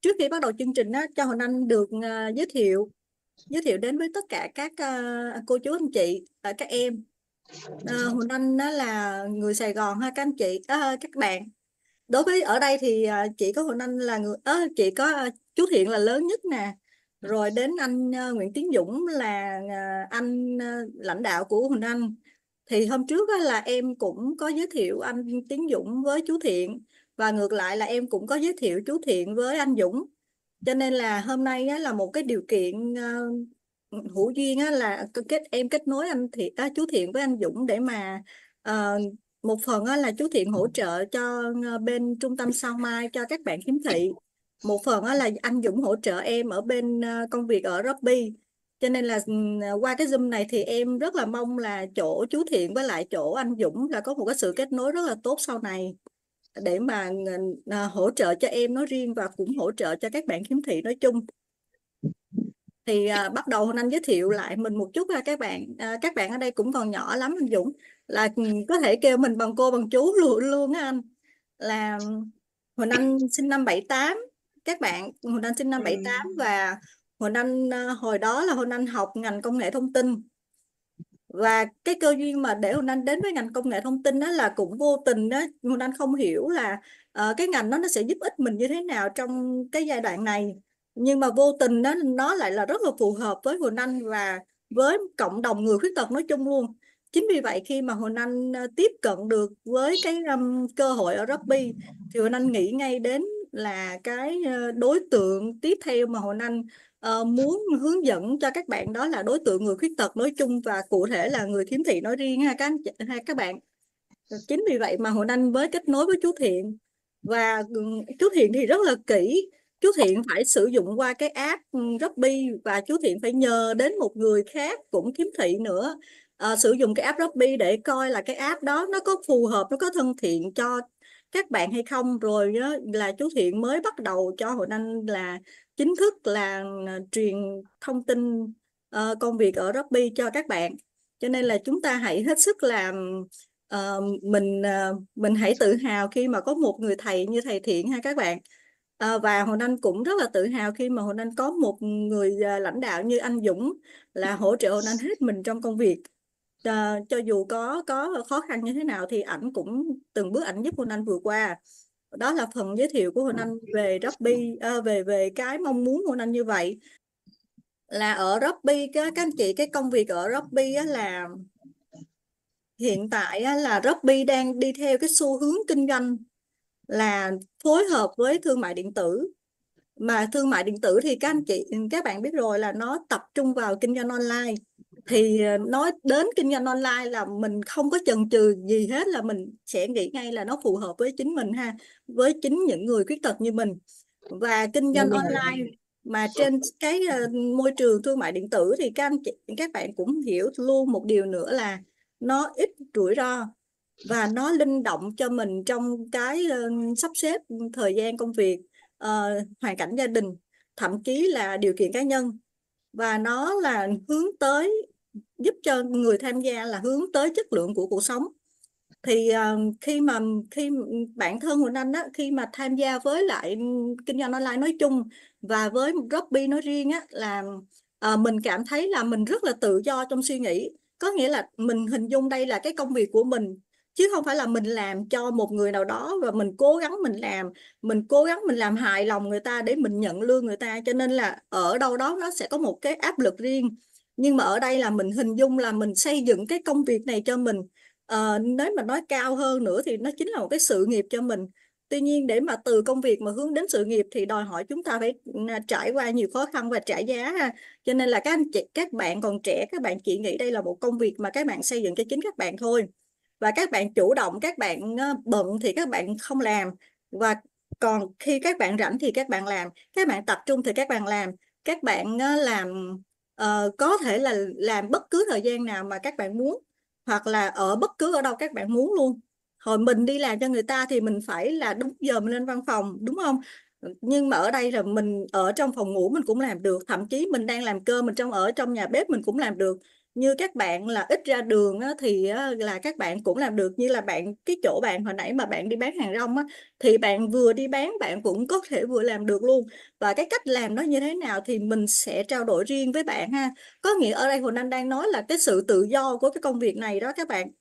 trước khi bắt đầu chương trình đó, cho Hồn Anh được uh, giới thiệu giới thiệu đến với tất cả các uh, cô chú anh chị uh, các em uh, Hồn Anh đó là người Sài Gòn ha các anh chị uh, các bạn đối với ở đây thì uh, chị có Hồn Anh là người uh, chị có uh, chú Thiện là lớn nhất nè rồi đến anh uh, Nguyễn Tiến Dũng là uh, anh uh, lãnh đạo của Hồn Anh thì hôm trước là em cũng có giới thiệu anh Tiến Dũng với chú Thiện và ngược lại là em cũng có giới thiệu chú Thiện với anh Dũng cho nên là hôm nay á, là một cái điều kiện uh, hữu duyên á, là kết em kết nối anh Thiện à, chú Thiện với anh Dũng để mà uh, một phần á, là chú Thiện hỗ trợ cho ờ, bên trung tâm Sao Mai cho các bạn khiếm thị một phần á, là anh Dũng hỗ trợ em ở bên công việc ở Robby cho nên là ừ, qua cái zoom này thì em rất là mong là chỗ chú thiện với lại chỗ anh dũng là có một cái sự kết nối rất là tốt sau này để mà ờ, hỗ trợ cho em nói riêng và cũng hỗ trợ cho các bạn khiếm thị nói chung thì à, bắt đầu anh giới thiệu lại mình một chút ha các bạn à, các bạn ở đây cũng còn nhỏ lắm anh Dũng là ừ, có thể kêu mình bằng cô bằng chú luôn luôn á anh là Huỳnh Anh sinh năm 78 các bạn Huỳnh Anh sinh năm 78 ừ. và Huỳnh Anh hồi đó là Huỳnh Anh học ngành công nghệ thông tin và cái cơ duyên mà để Hồn Anh đến với ngành công nghệ thông tin đó là cũng vô tình đó Hồn Anh không hiểu là uh, cái ngành đó nó sẽ giúp ích mình như thế nào trong cái giai đoạn này nhưng mà vô tình đó nó lại là rất là phù hợp với Hồn Anh và với cộng đồng người khuyết tật nói chung luôn chính vì vậy khi mà Hồn Anh ờ, tiếp cận được với cái um, cơ hội ở Rugby thì Hồn Anh nghĩ ngay đến là cái ờ, đối tượng tiếp theo mà Hồn Anh uh, ờ, muốn hướng dẫn cho các bạn đó là đối tượng người khuyết tật nói chung và cụ thể là người khiếm thị nói riêng ha các anh ha các bạn ờ, chính vì vậy mà Hồn Anh với kết nối với chú Thiện và ừ, chú Thiện thì rất là kỹ chú Thiện phải sử dụng qua cái app Robby ừ, và chú Thiện phải nhờ đến một người khác cũng khiếm thị nữa uh, sử dụng cái app Robby để coi là cái app đó nó có phù hợp nó có thân thiện cho các bạn hay không rồi đó là chú thiện mới bắt đầu cho hội anh là chính thức là à, truyền thông tin uh, công việc ở Robby cho các bạn cho nên là chúng ta hãy hết sức làm uh, ờ, mình uh, mình hãy tự hào khi mà có một người thầy như thầy thiện ha các bạn À, và hội Anh cũng rất là tự hào khi mà hội Anh có một người à, lãnh đạo như anh Dũng là hỗ trợ hội Anh hết mình trong công việc à, cho dù có có khó khăn như thế nào thì ảnh cũng từng bước ảnh giúp Hồn Anh vừa qua đó là phần giới thiệu của Hồn Anh về rugby à, ờ, về về cái mong muốn của Hồn Anh như vậy là ở rugby các anh chị cái công việc ở rugby là hiện tại là rugby đang đi theo cái xu hướng kinh doanh là phối hợp với thương mại điện tử mà thương mại điện tử thì các anh chị các bạn biết rồi là nó tập trung vào kinh doanh online thì ờ, nói đến kinh doanh online là mình không có chần chừ gì hết là mình sẽ nghĩ ngay là nó phù hợp với chính mình ha với chính những người khuyết tật như mình và kinh doanh online mà trên cái ờ, môi trường thương mại điện tử thì các anh chị các bạn cũng hiểu luôn một điều nữa là nó ít rủi ro và nó linh động cho mình trong cái uh, sắp xếp thời gian công việc uh, hoàn cảnh gia đình thậm chí là điều kiện cá nhân và nó là hướng tới giúp cho người tham gia là hướng tới chất lượng của cuộc sống thì uh, khi mà khi bản thân của anh đó khi mà tham gia với lại kinh doanh online nói chung và với Robby nói riêng á là uh, mình cảm thấy là mình rất là tự do trong suy nghĩ có nghĩa là mình hình dung đây là cái công việc của mình chứ không phải là mình làm cho một người nào đó và mình cố gắng mình làm mình cố gắng mình làm hài lòng người ta để mình nhận lương người ta cho nên là ở đâu đó nó sẽ có một cái áp lực riêng nhưng mà ở đây là mình hình dung là mình xây dựng cái công việc này cho mình à, nếu mà nói cao hơn nữa thì nó chính là một cái sự nghiệp cho mình tuy nhiên để mà từ công việc mà hướng đến sự nghiệp thì đòi hỏi chúng ta phải à, trải qua nhiều khó khăn và trả giá ha. cho nên là các anh chị các bạn còn trẻ các bạn chỉ nghĩ đây là một công việc mà các bạn xây dựng cho chính các bạn thôi và các bạn chủ động các bạn ờ, bận thì các bạn không làm và còn khi các bạn rảnh thì các bạn làm các bạn tập trung thì các bạn làm các bạn ờ, làm Ờ, có thể là làm bất cứ thời gian nào mà các bạn muốn hoặc là ở bất cứ ở đâu các bạn muốn luôn hồi mình đi làm cho người ta thì mình phải là đúng giờ mình lên văn phòng đúng không nhưng mà ở đây là mình ở trong phòng ngủ mình cũng làm được thậm chí mình đang làm cơm mình trong ở trong nhà bếp mình cũng làm được như các bạn là ít ra đường á, thì á, là các bạn cũng làm được như là bạn cái chỗ bạn hồi nãy mà bạn đi bán hàng rong á, thì bạn vừa đi bán bạn cũng có thể vừa làm được luôn và cái cách làm nó như thế nào thì mình sẽ trao đổi riêng với bạn ha có nghĩa ở đây hồi Anh đang nói là cái sự tự do của cái công việc này đó các bạn